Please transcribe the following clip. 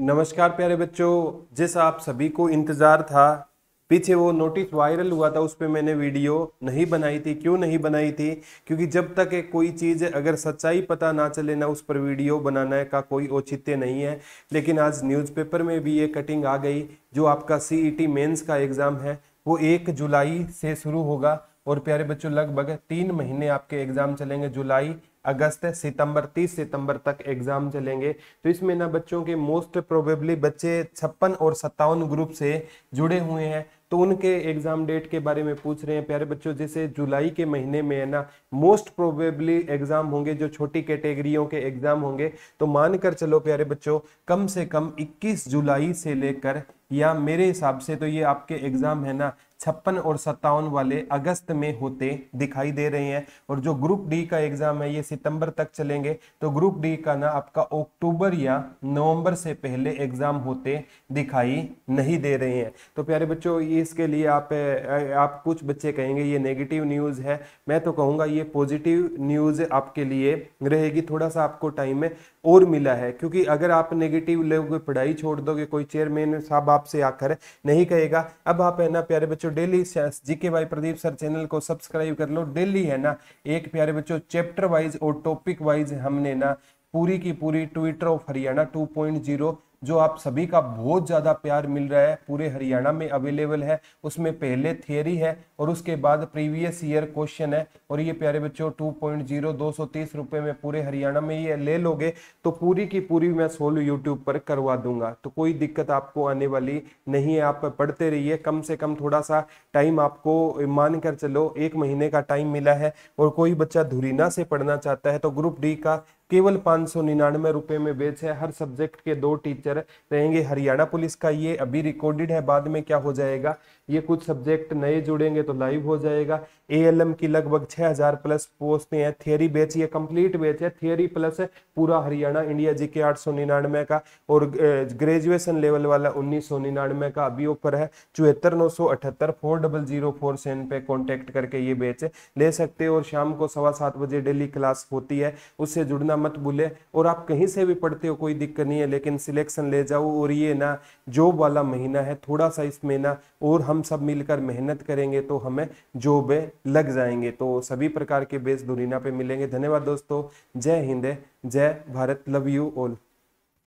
नमस्कार प्यारे बच्चों जिस आप सभी को इंतज़ार था पीछे वो नोटिस वायरल हुआ था उस पर मैंने वीडियो नहीं बनाई थी क्यों नहीं बनाई थी क्योंकि जब तक एक कोई चीज़ अगर सच्चाई पता ना चले ना उस पर वीडियो बनाने का कोई औचित्य नहीं है लेकिन आज न्यूज़पेपर में भी ये कटिंग आ गई जो आपका सी ई मेंस का एग्ज़ाम है वो एक जुलाई से शुरू होगा और प्यारे बच्चों लगभग तीन महीने आपके एग्जाम चलेंगे जुलाई अगस्त सितंबर तीस सितंबर तक एग्जाम चलेंगे तो इसमें ना बच्चों के मोस्ट प्रोबेबली बच्चे छप्पन और सत्तावन ग्रुप से जुड़े हुए हैं तो उनके एग्जाम डेट के बारे में पूछ रहे हैं प्यारे बच्चों जैसे जुलाई के महीने में है ना मोस्ट प्रोबेबली एग्जाम होंगे जो छोटी कैटेगरियों के एग्जाम होंगे तो मानकर चलो प्यारे बच्चों कम से कम 21 जुलाई से लेकर या मेरे हिसाब से तो ये आपके एग्जाम है ना छप्पन और सत्तावन वाले अगस्त में होते दिखाई दे रहे हैं और जो ग्रुप डी का एग्जाम है ये सितंबर तक चलेंगे तो ग्रुप डी का ना आपका अक्टूबर या नवंबर से पहले एग्जाम होते दिखाई नहीं दे रहे हैं तो प्यारे बच्चों इसके लिए आप आप कुछ बच्चे कहेंगे ये नेगेटिव न्यूज़ है मैं तो कहूँगा ये पॉजिटिव न्यूज़ आपके लिए रहेगी थोड़ा सा आपको टाइम और मिला है क्योंकि अगर आप नेगेटिव लोग पढ़ाई छोड़ दोगे कोई चेयरमैन साहब आपसे आकर नहीं कहेगा अब आप है ना प्यारे बच्चों daily GK by Pradeep sir channel को सब्सक्राइब कर लो डेली है ना एक प्यारे बच्चों चैप्टर वाइज और टॉपिक वाइज हमने ना पूरी की पूरी ट्विटर ऑफ हरियाणा जीरो जो आप सभी का बहुत ज़्यादा प्यार मिल रहा है पूरे हरियाणा में अवेलेबल है उसमें पहले थियरी है और उसके बाद प्रीवियस ईयर क्वेश्चन है और ये प्यारे बच्चों टू पॉइंट जीरो दो सौ तीस रुपये में पूरे हरियाणा में ये ले लोगे तो पूरी की पूरी मैं सोल यूट्यूब पर करवा दूंगा तो कोई दिक्कत आपको आने वाली नहीं है आप पढ़ते रहिए कम से कम थोड़ा सा टाइम आपको मान कर चलो एक महीने का टाइम मिला है और कोई बच्चा धुरीना से पढ़ना चाहता है तो ग्रुप डी का केवल पाँच सौ निन्यानवे रुपये में बेच है हर सब्जेक्ट के दो टीचर रहेंगे हरियाणा पुलिस का ये अभी रिकॉर्डेड है बाद में क्या हो जाएगा ये कुछ सब्जेक्ट नए जुड़ेंगे तो लाइव हो जाएगा ए की लगभग हजार प्लस पोस्टें हैं थियरी बेच ये कंप्लीट बेच है थियरी प्लस है पूरा हरियाणा इंडिया जी के आठ का और ग्रेजुएशन लेवल वाला उन्नीस का अभी ऊपर है चौहत्तर नौ सौ अठहत्तर four double zero four seven पे कॉन्टेक्ट करके ये बेच ले सकते हो और शाम को सवा सात बजे डेली क्लास होती है उससे जुड़ना मत भूले और आप कहीं से भी पढ़ते हो कोई दिक्कत नहीं है लेकिन सिलेक्शन ले जाओ और ये ना जॉब वाला महीना है थोड़ा सा इसमें ना और हम सब मिलकर मेहनत करेंगे तो हमें जॉब लग जाएंगे तो सभी प्रकार के बेस दुरीना पे मिलेंगे धन्यवाद दोस्तों जय हिंद जय भारत लव यू ऑल